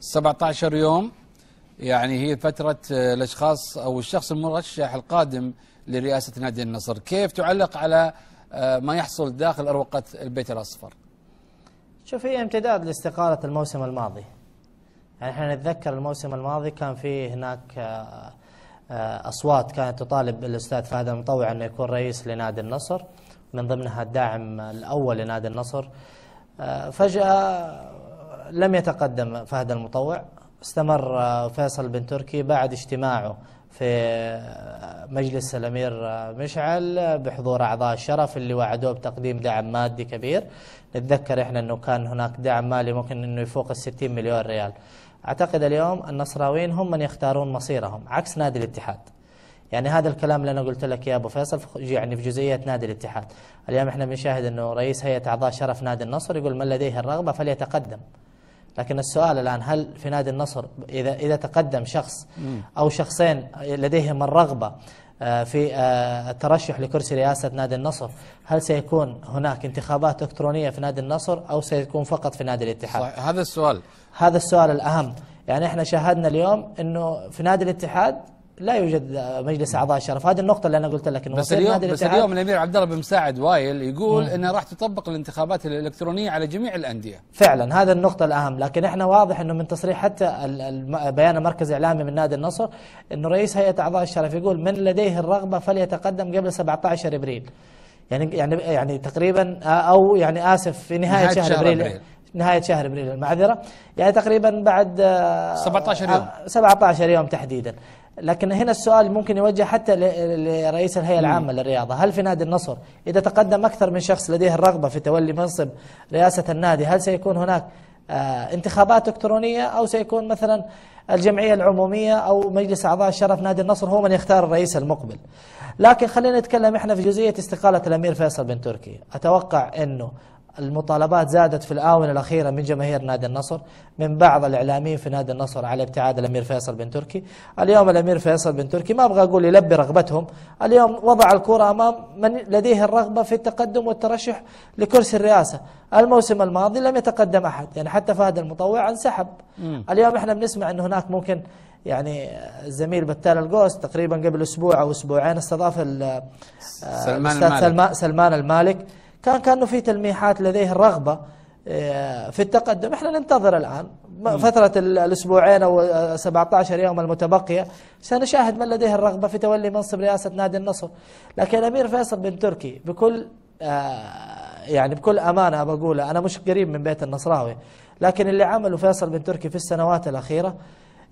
17 يوم يعني هي فترة آه، الأشخاص أو الشخص المرشح القادم لرئاسة نادي النصر كيف تعلق على آه، ما يحصل داخل أروقة البيت الأصفر شوف هي امتداد لاستقالة الموسم الماضي يعني احنا نتذكر الموسم الماضي كان في هناك آه، أصوات كانت تطالب الأستاذ فهد المطوع أنه يكون رئيس لنادي النصر من ضمنها الداعم الأول لنادي النصر فجأة لم يتقدم فهد المطوع استمر فيصل بن تركي بعد اجتماعه في مجلس الامير مشعل بحضور اعضاء الشرف اللي وعدوه بتقديم دعم مادي كبير نتذكر احنا انه كان هناك دعم مالي ممكن انه يفوق ال 60 مليون ريال اعتقد اليوم النصراويين هم من يختارون مصيرهم عكس نادي الاتحاد يعني هذا الكلام اللي انا قلت لك يا ابو فيصل يعني في جزئيه نادي الاتحاد اليوم احنا بنشاهد انه رئيس هيئه اعضاء شرف نادي النصر يقول من لديه الرغبه فليتقدم لكن السؤال الآن هل في نادي النصر إذا, إذا تقدم شخص أو شخصين لديهم الرغبة آه، في آه، الترشح لكرسي رئاسة نادي النصر هل سيكون هناك انتخابات إلكترونية في نادي النصر أو سيكون فقط في نادي الاتحاد صحيح. هذا السؤال هذا السؤال الأهم يعني احنا شاهدنا اليوم انه في نادي الاتحاد لا يوجد مجلس اعضاء شرف هذه النقطه اللي انا قلت لك انه بس اليوم بس اليوم الامير عبد الله بن مساعد وايل يقول انه راح تطبق الانتخابات الالكترونيه على جميع الانديه فعلا هذا النقطه الاهم لكن احنا واضح انه من تصريح حتى بيان مركز اعلامي من نادي النصر انه رئيس هيئه اعضاء الشرف يقول من لديه الرغبه فليتقدم قبل 17 ابريل يعني يعني يعني تقريبا او يعني اسف في نهايه, نهاية شهر, شهر ابريل, أبريل. نهاية شهر ابريل المعذرة يعني تقريبا بعد 17 آه، يوم 17 آه، يوم تحديدا لكن هنا السؤال ممكن يوجه حتى لرئيس الهيئة العامة للرياضة هل في نادي النصر إذا تقدم أكثر من شخص لديه الرغبة في تولي منصب رئاسة النادي هل سيكون هناك آه، انتخابات إلكترونية أو سيكون مثلا الجمعية العمومية أو مجلس أعضاء الشرف نادي النصر هو من يختار الرئيس المقبل لكن خلينا نتكلم احنا في جزئية استقالة الأمير فيصل بن تركي أتوقع أنه المطالبات زادت في الآونة الأخيرة من جماهير نادي النصر من بعض الإعلاميين في نادي النصر على ابتعاد الأمير فيصل بن تركي اليوم الأمير فيصل بن تركي ما أبغى أقول يلبي رغبتهم اليوم وضع الكرة أمام من لديه الرغبة في التقدم والترشح لكرسي الرئاسة الموسم الماضي لم يتقدم أحد يعني حتى فهد المطوع انسحب اليوم إحنا بنسمع أن هناك ممكن يعني الزميل بتال القوس تقريبا قبل اسبوع او اسبوعين استضاف آه، سلمان المالك. سلمان المالك كان كانه في تلميحات لديه الرغبه آه، في التقدم احنا ننتظر الآن فترة الأسبوعين أو 17 يوم المتبقية سنشاهد من لديه الرغبة في تولي منصب رئاسة نادي النصر لكن الأمير فيصل بن تركي بكل آه، يعني بكل أمانة بقولها أنا مش قريب من بيت النصراوي لكن اللي عمله فيصل بن تركي في السنوات الأخيرة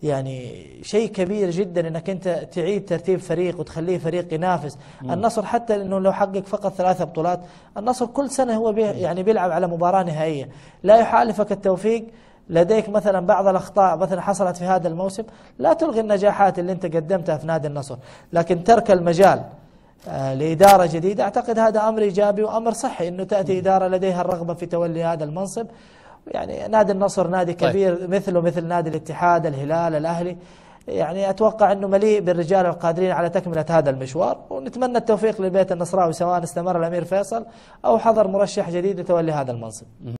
يعني شيء كبير جدا انك انت تعيد ترتيب فريق وتخليه فريق ينافس مم. النصر حتى انه لو حقق فقط ثلاثة بطولات النصر كل سنة هو بي يعني بيلعب على مباراة نهائية لا يحالفك التوفيق لديك مثلا بعض الاخطاء مثلا حصلت في هذا الموسم لا تلغي النجاحات اللي انت قدمتها في نادي النصر لكن ترك المجال آه، لإدارة جديدة أعتقد هذا أمر إيجابي وأمر صحي أنه تأتي إدارة لديها الرغبة في تولي هذا المنصب يعني نادي النصر نادي طيب. كبير طيب. مثله مثل نادي الاتحاد الهلال الأهلي يعني أتوقع أنه مليء بالرجال القادرين على تكملة هذا المشوار ونتمنى التوفيق للبيت النصراوي سواء استمر الأمير فيصل أو حضر مرشح جديد لتولي هذا المنصب